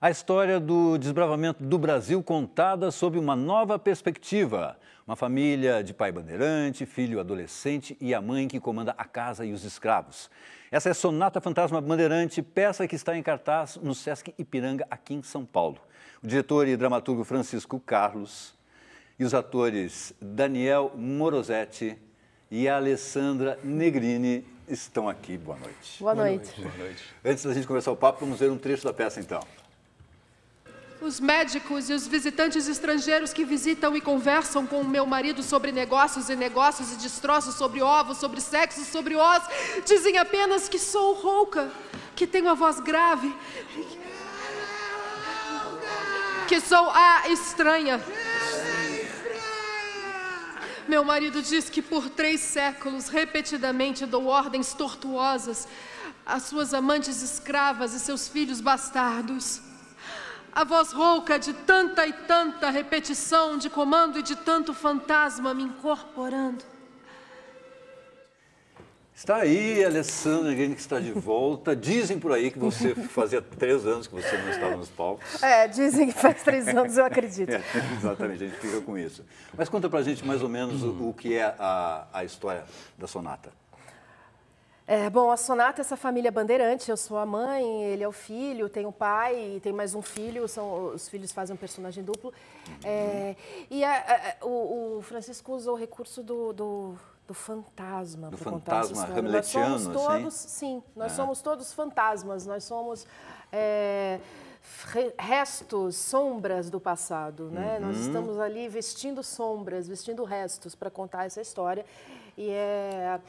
A história do desbravamento do Brasil contada sob uma nova perspectiva. Uma família de pai bandeirante, filho adolescente e a mãe que comanda a casa e os escravos. Essa é Sonata Fantasma Bandeirante, peça que está em cartaz no Sesc Ipiranga, aqui em São Paulo. O diretor e dramaturgo Francisco Carlos e os atores Daniel Morosetti e Alessandra Negrini estão aqui. Boa noite. Boa noite. Boa noite. Boa noite. Antes da gente começar o papo, vamos ver um trecho da peça então os médicos e os visitantes estrangeiros que visitam e conversam com o meu marido sobre negócios e negócios e destroços, sobre ovos, sobre sexo, sobre os, dizem apenas que sou rouca, que tenho a voz grave, que sou a estranha. Meu marido diz que por três séculos repetidamente dou ordens tortuosas às suas amantes escravas e seus filhos bastardos a voz rouca de tanta e tanta repetição de comando e de tanto fantasma me incorporando. Está aí, Alessandra alguém que está de volta. Dizem por aí que você fazia três anos que você não estava nos palcos. É, dizem que faz três anos, eu acredito. É, exatamente, a gente fica com isso. Mas conta pra gente mais ou menos o, o que é a, a história da sonata. É, bom, a Sonata, é essa família bandeirante, eu sou a mãe, ele é o filho, tem o pai, tem mais um filho, são, os filhos fazem um personagem duplo. É, e a, a, o, o, Francisco usou o recurso do, do, do fantasma. Do fantasma hamletiano, nós somos assim? todos, sim? sim nós é. somos todos fantasmas, nós somos é, restos, sombras do passado, né? Uhum. Nós estamos ali vestindo sombras, vestindo restos para contar essa história. E é...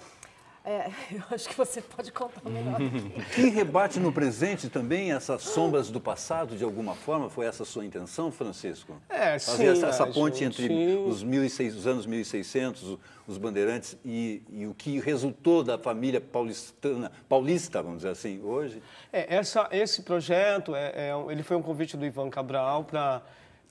É, eu acho que você pode contar melhor. e rebate no presente também essas sombras do passado, de alguma forma? Foi essa a sua intenção, Francisco? É, Fazer sim. Fazer essa, essa é, ponte gente... entre os, 1600, os anos 1600, os bandeirantes, e, e, o que resultou da família paulistana, paulista, vamos dizer assim, hoje? É, essa, esse projeto, é, é, ele foi um convite do Ivan Cabral para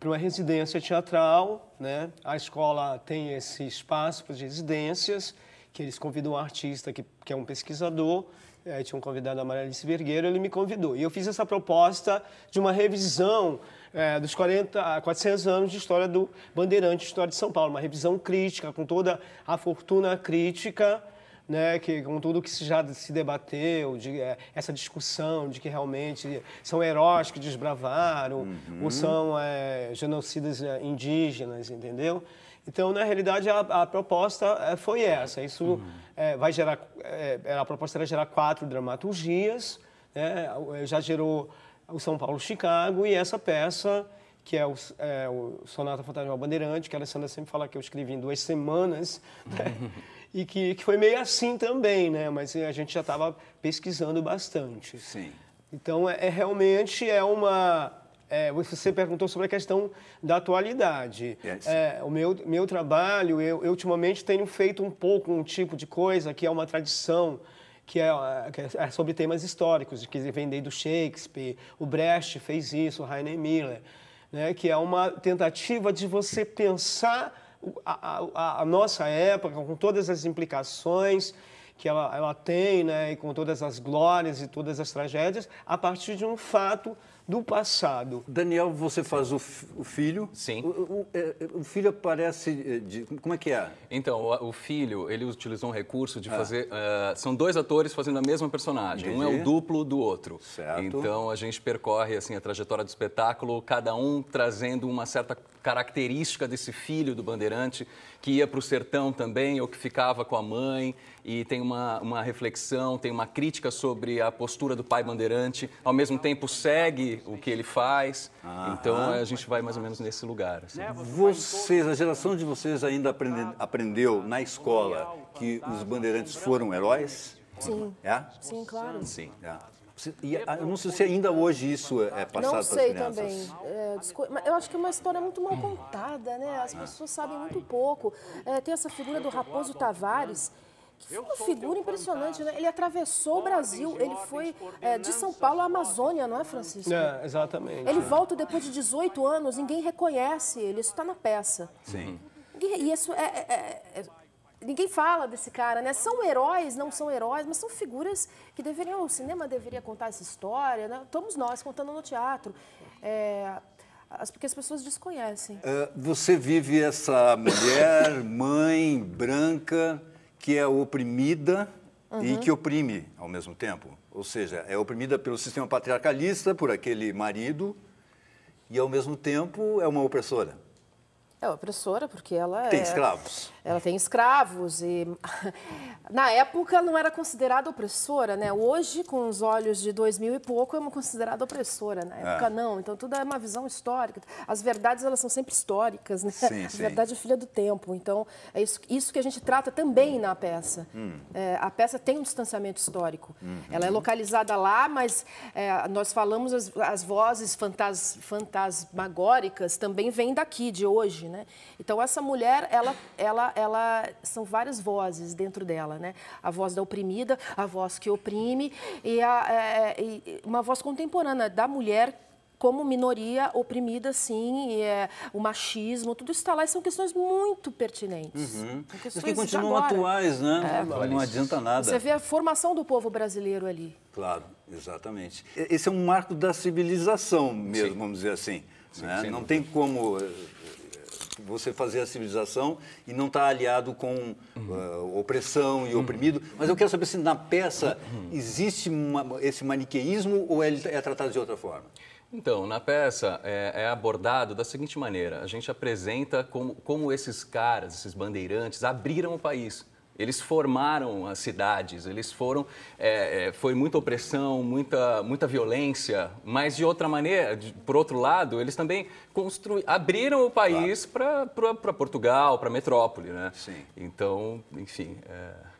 para uma residência teatral, né? A escola tem esse espaço para residências que eles convidam um artista que, que é um pesquisador, é, tinham um convidado a Maria Alice Vergueiro, ele me convidou. E eu fiz essa proposta de uma revisão é, dos 40, 400 anos de história do Bandeirante, história de São Paulo, uma revisão crítica, com toda a fortuna crítica, né, que, com tudo que já se debateu, de, é, essa discussão de que realmente são heróis que desbravaram uhum. ou são é, genocidas é, indígenas, entendeu? Então, na realidade, a, a proposta eh, foi essa. Isso uhum. é, vai gerar. É, a proposta era gerar quatro dramaturgias, né? já gerou o São Paulo-Chicago e essa peça, que é o, é, o Sonata Fantasma Bandeirante, que a Alessandra sempre fala que eu escrevi em duas semanas, né? uhum. e que, que foi meio assim também, né? mas a gente já estava pesquisando bastante. Sim. Então, é, é realmente é uma é, você perguntou sobre a questão da atualidade. É, o meu, meu trabalho, eu, eu, ultimamente tenho feito um pouco um tipo de coisa que é uma tradição, que é, que é, é sobre temas históricos, que vem desde o Shakespeare, o Brecht fez isso, o Rainer Miller, né, que é uma tentativa de você pensar a, a, a nossa época com todas as implicações que ela, ela tem, né, e com todas as glórias e todas as tragédias, a partir de um fato do passado. Daniel, você faz o, o filho. Sim. O, o, é, o, filho aparece eh, de... Como é que é? Então, o, filho, ele utilizou um recurso de ah. fazer... Uh, são dois atores fazendo a mesma personagem. Entendi. Um é o duplo do outro. Certo. Então, a gente percorre, assim, a trajetória do espetáculo, cada um trazendo uma certa característica desse filho do bandeirante, que ia para o sertão também, ou que ficava com a mãe, e tem uma uma, uma reflexão, tem uma crítica sobre a postura do pai bandeirante, ao mesmo tempo segue o que ele faz. Aham. Então a gente vai mais ou menos nesse lugar. Assim. Né, vocês, a geração de vocês ainda aprende, aprendeu na escola que os bandeirantes foram heróis? Sim. É? Sim, claro. Sim. É. E, eu não sei se ainda hoje isso é passado Não sei também. É, eu acho que é uma história muito mal contada, né? As pessoas sabem muito pouco. É, tem essa figura do Raposo Tavares, que uma figura impressionante, né? Ele atravessou o Brasil, ele foi é, de São Paulo à Amazônia, não é, Francisco? É, exatamente. Ele é. volta depois de 18 anos, ninguém reconhece ele, isso está na peça. Sim. E isso é é, é, é ninguém fala desse cara, né? São heróis, não são heróis, mas são figuras que deveriam, o cinema deveria contar essa história, né? Estamos nós contando no teatro. É, as, porque as pessoas desconhecem. Uh, você vive essa mulher, mãe, branca, que é oprimida uhum. e que oprime ao mesmo tempo. Ou seja, é oprimida pelo sistema patriarcalista, por aquele marido, e ao mesmo tempo é uma opressora. É opressora, porque ela Tem é, escravos. Ela tem escravos e... Na época não era considerada opressora, né? Hoje, com os olhos de dois mil e pouco, é uma considerada opressora. Na é. época é. não, então tudo é uma visão histórica. As verdades, elas são sempre históricas, né? Sim, a verdade é filha do tempo. Então, é isso, isso que a gente trata também na peça. Hum. É, a peça tem um distanciamento histórico. Uhum. Ela é localizada lá, mas é, nós falamos as, as vozes fantas, fantasmagóricas também vêm daqui, de hoje, né? Então essa mulher, ela, ela, ela são várias vozes dentro dela, né? A voz da oprimida, a voz que oprime e, a, é, é, e uma voz contemporânea da mulher como minoria oprimida, sim, é, o machismo, tudo isso está lá e são questões muito pertinentes. Uhum. Questões que continuam atuais, né? É, não adianta nada. Você vê a formação do povo brasileiro ali. Claro, exatamente. Esse é um marco da civilização mesmo, sim. vamos dizer assim. Sim, né? Não tem como eh, você fazer a civilização e não estar tá aliado com uh, opressão e oprimido. Mas eu quero saber se na peça existe uma, esse maniqueísmo ou ele é tratado de outra forma? Então, na peça é, é, abordado da seguinte maneira: a gente apresenta como, como esses caras, esses bandeirantes, abriram o país eles formaram as cidades, eles foram. É, é, foi muita opressão, muita, muita violência, mas de outra maneira, de, por outro lado, eles também construí, abriram o país claro. para Portugal, para a metrópole. Né? Sim. Então, enfim. É...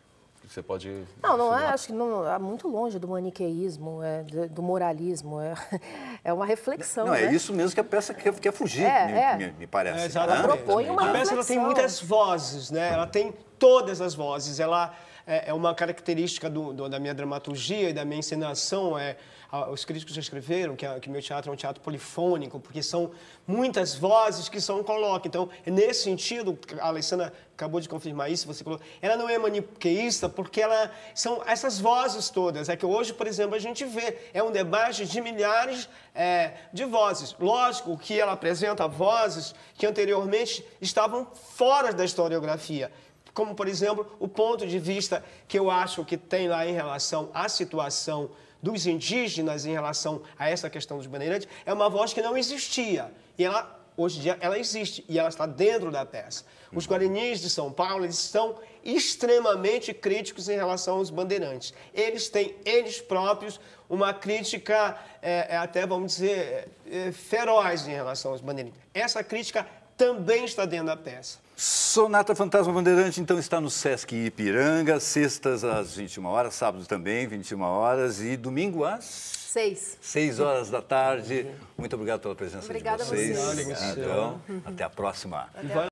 Você pode. Não, não é, acho que não, é muito longe do maniqueísmo, é, do moralismo. É, é uma reflexão. Não, é né? é isso mesmo que a peça quer, quer fugir, é, me, é. me, parece. É, ela né? propõe uma a reflexão. A peça ela tem muitas vozes, né? Ela tem todas as vozes. Ela é, é uma característica do, do, da minha dramaturgia e da minha encenação. É, a, os críticos já escreveram que, a, que meu teatro é um teatro polifônico, porque são muitas vozes que são coloca. Então, é nesse sentido, a Alessandra acabou de confirmar isso, você falou ela não é maniqueísta porque ela são essas vozes todas. É que hoje, por exemplo, a gente vê, é um debate de milhares é, de vozes. Lógico que ela apresenta vozes que anteriormente estavam fora da historiografia como, por exemplo, o ponto de vista que eu acho que tem lá em relação à situação dos indígenas, em relação a essa questão dos bandeirantes, é uma voz que não existia. E ela, hoje em dia, ela existe e ela está dentro da peça. Os uhum. guaranis de São Paulo, eles estão extremamente críticos em relação aos bandeirantes. Eles têm, eles próprios, uma crítica, é, é até vamos dizer, é, é, feroz em relação aos bandeirantes. Essa crítica também está dentro da peça. Sonata Fantasma Bandeirante, então, está no Sesc Ipiranga, sextas às 21 horas, sábado também, 21 horas, e domingo às... Seis. 6 horas da tarde. Muito obrigado pela presença Obrigada de vocês. Obrigada a vocês. Então, até a próxima. Até a...